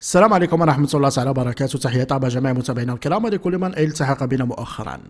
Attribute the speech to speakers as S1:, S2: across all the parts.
S1: السلام عليكم ورحمة الله تعالى وبركاته تحية طابة جميع متابعينا الكرام ولكل من التحق بنا مؤخرا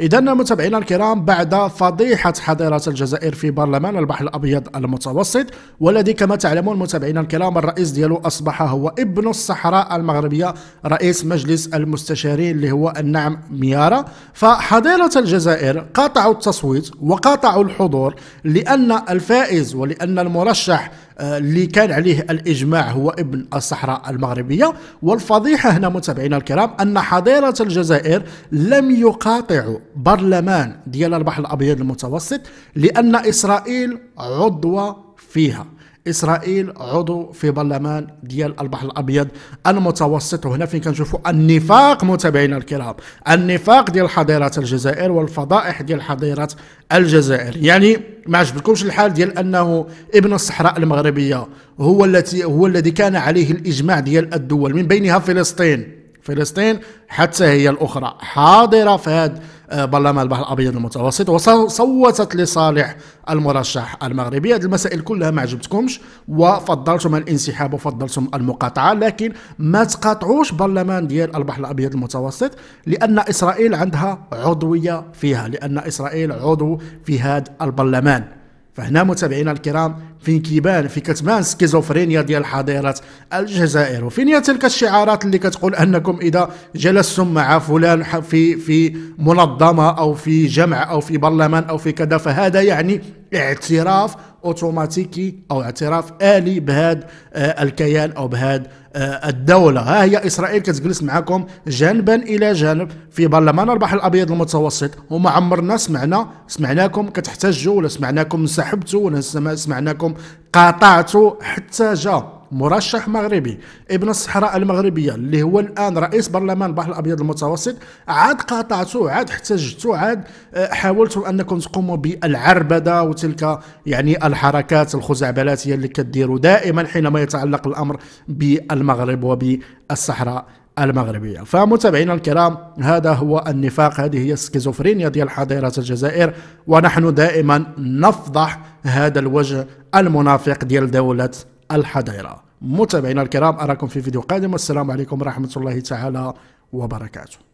S1: إذا متابعينا الكرام بعد فضيحة حضيرة الجزائر في برلمان البحر الأبيض المتوسط والذي كما تعلمون متابعينا الكرام الرئيس ديالو أصبح هو ابن الصحراء المغربية رئيس مجلس المستشارين اللي هو النعم ميارة فحضيرة الجزائر قاطعوا التصويت وقاطعوا الحضور لأن الفائز ولأن المرشح آه، اللي كان عليه الاجماع هو ابن الصحراء المغربيه والفضيحه هنا متابعينا الكرام ان حضيرة الجزائر لم يقاطعوا برلمان ديال البحر الابيض المتوسط لان اسرائيل عضوه فيها اسرائيل عضو في برلمان ديال البحر الابيض المتوسط وهنا فين كنشوفوا النفاق متابعينا الكرام النفاق ديال حضيرات الجزائر والفضائح ديال حضيرات الجزائر يعني ما عجبكمش الحال ديال انه ابن الصحراء المغربيه هو التي هو الذي كان عليه الاجماع ديال الدول من بينها فلسطين فلسطين حتى هي الاخرى حاضره في هذا برلمان البحر الابيض المتوسط وصوتت لصالح المرشح المغربي هذه المسائل كلها ما عجبتكمش وفضلتم الانسحاب وفضلتم المقاطعه لكن ما تقاطعوش برلمان ديال البحر الابيض المتوسط لان اسرائيل عندها عضويه فيها لان اسرائيل عضو في هذا البرلمان فهنا متابعينا الكرام فين كيبان فين كتبان السكيزوفرينيا ديال حاضرات الجزائر وفين هي تلك الشعارات اللي كتقول انكم اذا جلستم مع فلان في في منظمه او في جمع او في برلمان او في كذا فهذا يعني اعتراف اوتوماتيكي او اعتراف الي بهذا آه، الكيان او بهذا آه، الدولة ها هي إسرائيل كتجلس معكم جانبا إلى جانب في برلمان البحر الأبيض المتوسط وما عمرنا سمعنا سمعناكم كتحتجوا ولا سمعناكم انسحبتوا ولا سمعناكم لهم قاطعته حتى جاء مرشح مغربي ابن الصحراء المغربية اللي هو الآن رئيس برلمان البحر الأبيض المتوسط عاد قاطعته عاد احتجته عاد آه، حاولتم أنكم تقوموا بالعربدة وتلك يعني الحركات الخزعبلاتية اللي كديروا دائما حينما يتعلق الأمر بالمغرب وبالصحراء المغربية فمتابعينا الكرام هذا هو النفاق هذه هي السكيزوفرينيا ديال حظيرة الجزائر ونحن دائما نفضح هذا الوجه المنافق ديال دولة الحظيرة متابعينا الكرام أراكم في فيديو قادم والسلام عليكم ورحمة الله تعالى وبركاته